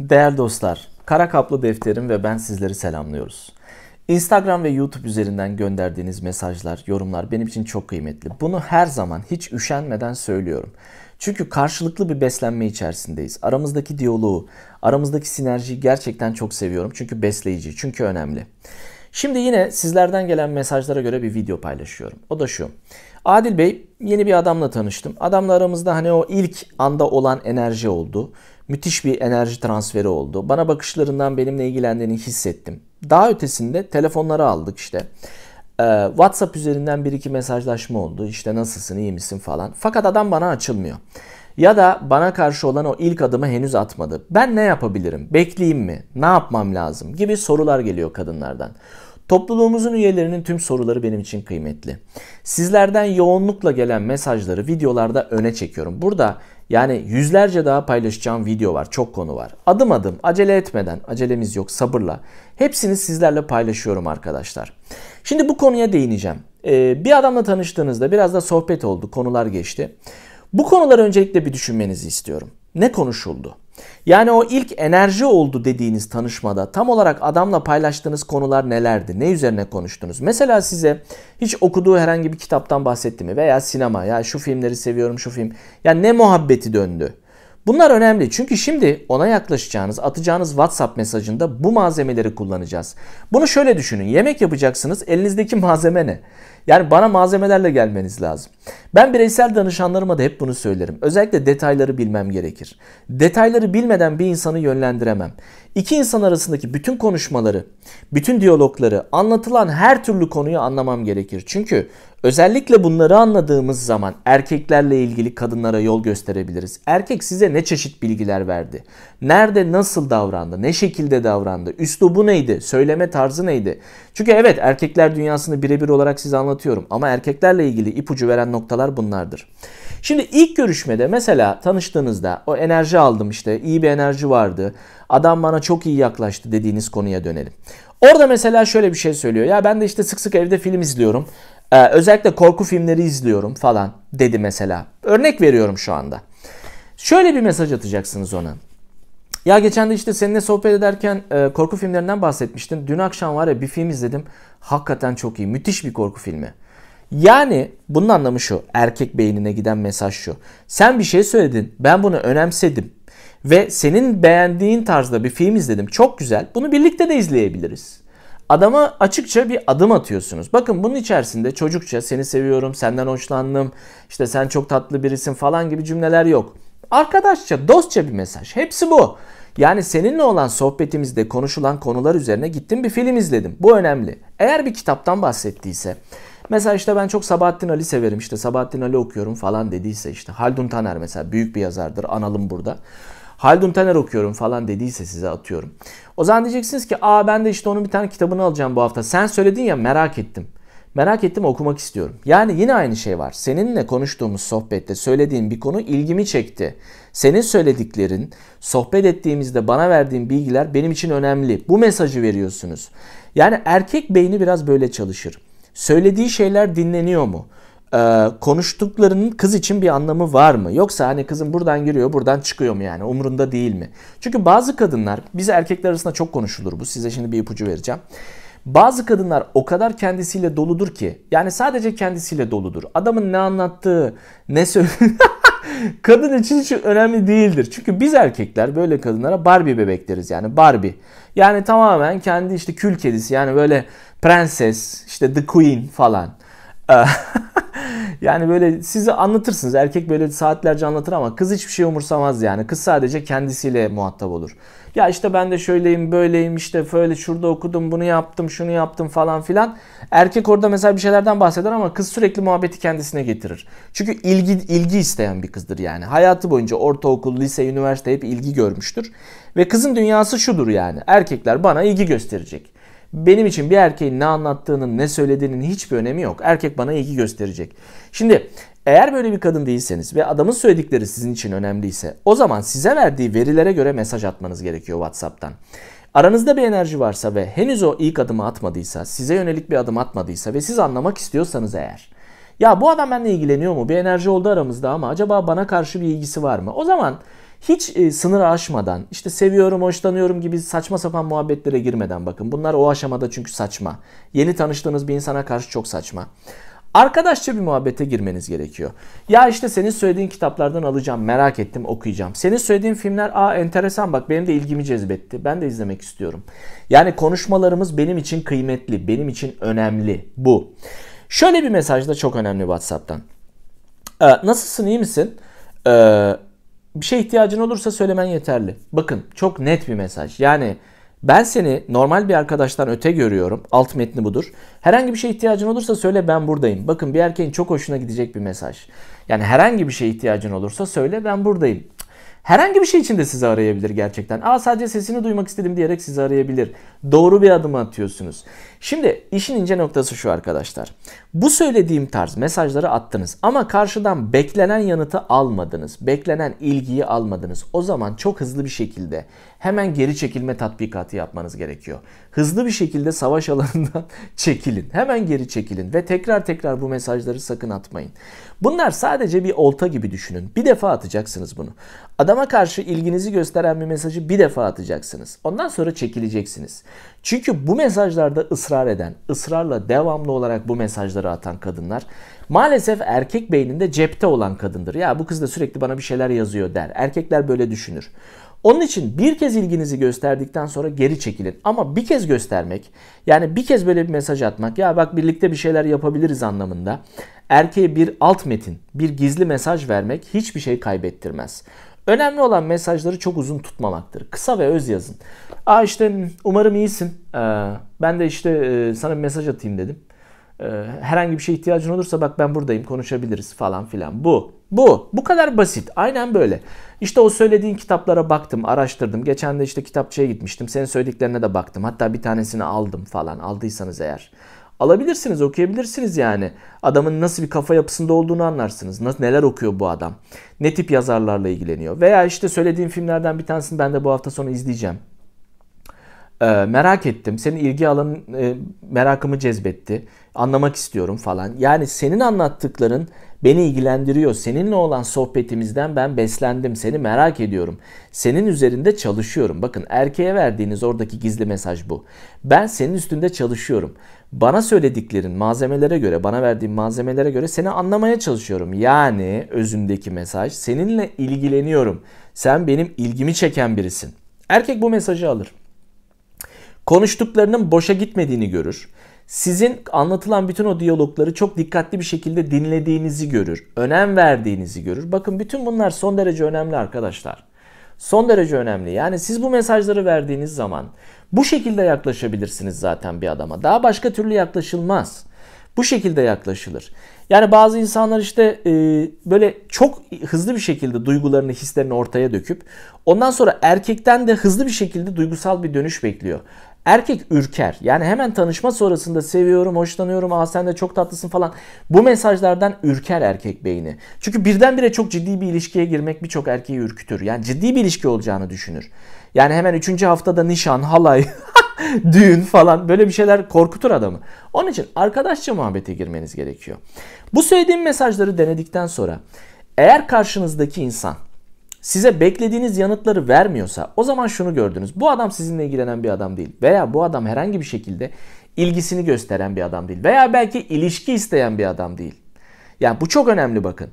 Değerli dostlar, Kara Kaplı Defterim ve ben sizleri selamlıyoruz. Instagram ve YouTube üzerinden gönderdiğiniz mesajlar, yorumlar benim için çok kıymetli. Bunu her zaman hiç üşenmeden söylüyorum. Çünkü karşılıklı bir beslenme içerisindeyiz. Aramızdaki diyaloğu, aramızdaki sinerjiyi gerçekten çok seviyorum. Çünkü besleyici, çünkü önemli. Şimdi yine sizlerden gelen mesajlara göre bir video paylaşıyorum. O da şu. Adil Bey yeni bir adamla tanıştım. Adamla aramızda hani o ilk anda olan enerji oldu müthiş bir enerji transferi oldu. Bana bakışlarından benimle ilgilendiğini hissettim. Daha ötesinde telefonları aldık işte. Ee, WhatsApp üzerinden bir iki mesajlaşma oldu. İşte nasılsın, iyi misin falan. Fakat adam bana açılmıyor. Ya da bana karşı olan o ilk adımı henüz atmadı. Ben ne yapabilirim? Bekleyeyim mi? Ne yapmam lazım? gibi sorular geliyor kadınlardan. Topluluğumuzun üyelerinin tüm soruları benim için kıymetli. Sizlerden yoğunlukla gelen mesajları videolarda öne çekiyorum. Burada yani yüzlerce daha paylaşacağım video var, çok konu var. Adım adım, acele etmeden, acelemiz yok, sabırla. Hepsini sizlerle paylaşıyorum arkadaşlar. Şimdi bu konuya değineceğim. Ee, bir adamla tanıştığınızda biraz da sohbet oldu, konular geçti. Bu konuları öncelikle bir düşünmenizi istiyorum. Ne konuşuldu? Yani o ilk enerji oldu dediğiniz tanışmada tam olarak adamla paylaştığınız konular nelerdi? Ne üzerine konuştunuz? Mesela size hiç okuduğu herhangi bir kitaptan bahsetti mi? Veya sinema ya şu filmleri seviyorum şu film. Ya ne muhabbeti döndü? Bunlar önemli çünkü şimdi ona yaklaşacağınız, atacağınız WhatsApp mesajında bu malzemeleri kullanacağız. Bunu şöyle düşünün. Yemek yapacaksınız. Elinizdeki malzeme ne? Yani bana malzemelerle gelmeniz lazım. Ben bireysel danışanlarıma da hep bunu söylerim. Özellikle detayları bilmem gerekir. Detayları bilmeden bir insanı yönlendiremem. İki insan arasındaki bütün konuşmaları, bütün diyalogları, anlatılan her türlü konuyu anlamam gerekir. Çünkü özellikle bunları anladığımız zaman erkeklerle ilgili kadınlara yol gösterebiliriz. Erkek size ne çeşit bilgiler verdi? Nerede nasıl davrandı? Ne şekilde davrandı? Üslubu neydi? Söyleme tarzı neydi? Çünkü evet erkekler dünyasını birebir olarak size anlatıyorum ama erkeklerle ilgili ipucu veren noktalar bunlardır. Şimdi ilk görüşmede mesela tanıştığınızda o enerji aldım işte iyi bir enerji vardı. Adam bana çok iyi yaklaştı dediğiniz konuya dönelim. Orada mesela şöyle bir şey söylüyor. Ya ben de işte sık sık evde film izliyorum. Ee, özellikle korku filmleri izliyorum falan dedi mesela. Örnek veriyorum şu anda. Şöyle bir mesaj atacaksınız ona. Ya geçen de işte seninle sohbet ederken e, korku filmlerinden bahsetmiştin. Dün akşam var ya bir film izledim. Hakikaten çok iyi. Müthiş bir korku filmi. Yani bunun anlamı şu. Erkek beynine giden mesaj şu. Sen bir şey söyledin. Ben bunu önemsedim. Ve senin beğendiğin tarzda bir film izledim. Çok güzel. Bunu birlikte de izleyebiliriz. Adama açıkça bir adım atıyorsunuz. Bakın bunun içerisinde çocukça seni seviyorum, senden hoşlandım, işte sen çok tatlı birisin falan gibi cümleler yok. Arkadaşça, dostça bir mesaj. Hepsi bu. Yani seninle olan sohbetimizde konuşulan konular üzerine gittim bir film izledim. Bu önemli. Eğer bir kitaptan bahsettiyse, mesela işte ben çok Sabahattin Ali severim, işte Sabahattin Ali okuyorum falan dediyse işte Haldun Taner mesela büyük bir yazardır, analım burada. Haldun Taner okuyorum falan dediyse size atıyorum. O zaman diyeceksiniz ki aa ben de işte onun bir tane kitabını alacağım bu hafta. Sen söyledin ya merak ettim. Merak ettim okumak istiyorum. Yani yine aynı şey var. Seninle konuştuğumuz sohbette söylediğin bir konu ilgimi çekti. Senin söylediklerin, sohbet ettiğimizde bana verdiğin bilgiler benim için önemli. Bu mesajı veriyorsunuz. Yani erkek beyni biraz böyle çalışır. Söylediği şeyler dinleniyor mu? Ee, konuştuklarının kız için bir anlamı var mı? Yoksa hani kızın buradan giriyor buradan çıkıyor mu yani umurunda değil mi? Çünkü bazı kadınlar biz erkekler arasında çok konuşulur bu size şimdi bir ipucu vereceğim. Bazı kadınlar o kadar kendisiyle doludur ki yani sadece kendisiyle doludur. Adamın ne anlattığı, ne söylediği kadın için hiç önemli değildir. Çünkü biz erkekler böyle kadınlara Barbie bebek deriz yani Barbie. Yani tamamen kendi işte kül kedisi yani böyle prenses işte the queen falan. yani böyle sizi anlatırsınız. Erkek böyle saatlerce anlatır ama kız hiçbir şey umursamaz yani. Kız sadece kendisiyle muhatap olur. Ya işte ben de şöyleyim böyleyim işte böyle şurada okudum bunu yaptım şunu yaptım falan filan. Erkek orada mesela bir şeylerden bahseder ama kız sürekli muhabbeti kendisine getirir. Çünkü ilgi, ilgi isteyen bir kızdır yani. Hayatı boyunca ortaokul, lise, üniversite hep ilgi görmüştür. Ve kızın dünyası şudur yani. Erkekler bana ilgi gösterecek. Benim için bir erkeğin ne anlattığının, ne söylediğinin hiçbir önemi yok. Erkek bana ilgi gösterecek. Şimdi eğer böyle bir kadın değilseniz ve adamın söyledikleri sizin için önemliyse o zaman size verdiği verilere göre mesaj atmanız gerekiyor WhatsApp'tan. Aranızda bir enerji varsa ve henüz o ilk adımı atmadıysa, size yönelik bir adım atmadıysa ve siz anlamak istiyorsanız eğer ya bu adam benimle ilgileniyor mu? Bir enerji oldu aramızda ama acaba bana karşı bir ilgisi var mı? O zaman hiç e, sınırı aşmadan işte seviyorum, hoşlanıyorum gibi saçma sapan muhabbetlere girmeden bakın. Bunlar o aşamada çünkü saçma. Yeni tanıştığınız bir insana karşı çok saçma. Arkadaşça bir muhabbete girmeniz gerekiyor. Ya işte senin söylediğin kitaplardan alacağım, merak ettim, okuyacağım. Senin söylediğin filmler aa enteresan bak benim de ilgimi cezbetti. Ben de izlemek istiyorum. Yani konuşmalarımız benim için kıymetli, benim için önemli bu. Şöyle bir mesaj da çok önemli WhatsApp'tan. Ee, nasılsın, iyi misin? Ee, bir şey ihtiyacın olursa söylemen yeterli. Bakın çok net bir mesaj. Yani ben seni normal bir arkadaştan öte görüyorum. Alt metni budur. Herhangi bir şey ihtiyacın olursa söyle ben buradayım. Bakın bir erkeğin çok hoşuna gidecek bir mesaj. Yani herhangi bir şey ihtiyacın olursa söyle ben buradayım. Herhangi bir şey için de sizi arayabilir gerçekten. Aa sadece sesini duymak istedim diyerek sizi arayabilir. Doğru bir adım atıyorsunuz. Şimdi işin ince noktası şu arkadaşlar. Bu söylediğim tarz mesajları attınız ama karşıdan beklenen yanıtı almadınız. Beklenen ilgiyi almadınız. O zaman çok hızlı bir şekilde hemen geri çekilme tatbikatı yapmanız gerekiyor. Hızlı bir şekilde savaş alanından çekilin. Hemen geri çekilin ve tekrar tekrar bu mesajları sakın atmayın. Bunlar sadece bir olta gibi düşünün. Bir defa atacaksınız bunu. Adama karşı ilginizi gösteren bir mesajı bir defa atacaksınız. Ondan sonra çekileceksiniz. Çünkü bu mesajlarda ısrar eden, ısrarla devamlı olarak bu mesajları atan kadınlar maalesef erkek beyninde cepte olan kadındır. Ya bu kız da sürekli bana bir şeyler yazıyor der. Erkekler böyle düşünür. Onun için bir kez ilginizi gösterdikten sonra geri çekilin. Ama bir kez göstermek yani bir kez böyle bir mesaj atmak ya bak birlikte bir şeyler yapabiliriz anlamında erkeğe bir alt metin, bir gizli mesaj vermek hiçbir şey kaybettirmez. Önemli olan mesajları çok uzun tutmamaktır. Kısa ve öz yazın. Aa işte umarım iyisin. Ee, ben de işte e, sana bir mesaj atayım dedim. Ee, herhangi bir şey ihtiyacın olursa bak ben buradayım konuşabiliriz falan filan. Bu. Bu. Bu kadar basit. Aynen böyle. İşte o söylediğin kitaplara baktım, araştırdım. Geçen de işte kitapçıya gitmiştim. Senin söylediklerine de baktım. Hatta bir tanesini aldım falan. Aldıysanız eğer. Alabilirsiniz, okuyabilirsiniz yani. Adamın nasıl bir kafa yapısında olduğunu anlarsınız. Nasıl, neler okuyor bu adam? Ne tip yazarlarla ilgileniyor? Veya işte söylediğim filmlerden bir tanesini ben de bu hafta sonu izleyeceğim. Ee, merak ettim. Senin ilgi alanın e, merakımı cezbetti anlamak istiyorum falan. Yani senin anlattıkların beni ilgilendiriyor. Seninle olan sohbetimizden ben beslendim. Seni merak ediyorum. Senin üzerinde çalışıyorum. Bakın erkeğe verdiğiniz oradaki gizli mesaj bu. Ben senin üstünde çalışıyorum. Bana söylediklerin malzemelere göre, bana verdiğin malzemelere göre seni anlamaya çalışıyorum. Yani özündeki mesaj seninle ilgileniyorum. Sen benim ilgimi çeken birisin. Erkek bu mesajı alır. Konuştuklarının boşa gitmediğini görür sizin anlatılan bütün o diyalogları çok dikkatli bir şekilde dinlediğinizi görür. Önem verdiğinizi görür. Bakın bütün bunlar son derece önemli arkadaşlar. Son derece önemli. Yani siz bu mesajları verdiğiniz zaman bu şekilde yaklaşabilirsiniz zaten bir adama. Daha başka türlü yaklaşılmaz. Bu şekilde yaklaşılır. Yani bazı insanlar işte e, böyle çok hızlı bir şekilde duygularını, hislerini ortaya döküp ondan sonra erkekten de hızlı bir şekilde duygusal bir dönüş bekliyor. Erkek ürker. Yani hemen tanışma sonrasında seviyorum, hoşlanıyorum, aa sen de çok tatlısın falan. Bu mesajlardan ürker erkek beyni. Çünkü birdenbire çok ciddi bir ilişkiye girmek birçok erkeği ürkütür. Yani ciddi bir ilişki olacağını düşünür. Yani hemen üçüncü haftada nişan, halay, düğün falan böyle bir şeyler korkutur adamı. Onun için arkadaşça muhabbete girmeniz gerekiyor. Bu söylediğim mesajları denedikten sonra eğer karşınızdaki insan size beklediğiniz yanıtları vermiyorsa o zaman şunu gördünüz. Bu adam sizinle ilgilenen bir adam değil veya bu adam herhangi bir şekilde ilgisini gösteren bir adam değil veya belki ilişki isteyen bir adam değil. Yani bu çok önemli bakın.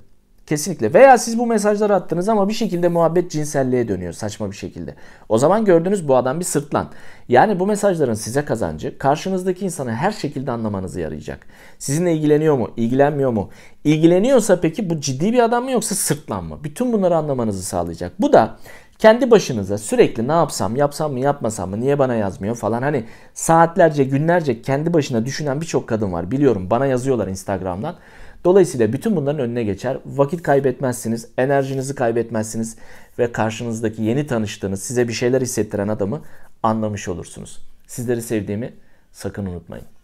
Kesinlikle. Veya siz bu mesajları attınız ama bir şekilde muhabbet cinselliğe dönüyor saçma bir şekilde. O zaman gördünüz bu adam bir sırtlan. Yani bu mesajların size kazancı karşınızdaki insanı her şekilde anlamanızı yarayacak. Sizinle ilgileniyor mu? ilgilenmiyor mu? İlgileniyorsa peki bu ciddi bir adam mı yoksa sırtlan mı? Bütün bunları anlamanızı sağlayacak. Bu da kendi başınıza sürekli ne yapsam, yapsam mı, yapmasam mı, niye bana yazmıyor falan hani saatlerce, günlerce kendi başına düşünen birçok kadın var. Biliyorum bana yazıyorlar Instagram'dan. Dolayısıyla bütün bunların önüne geçer. Vakit kaybetmezsiniz, enerjinizi kaybetmezsiniz ve karşınızdaki yeni tanıştığınız, size bir şeyler hissettiren adamı anlamış olursunuz. Sizleri sevdiğimi sakın unutmayın.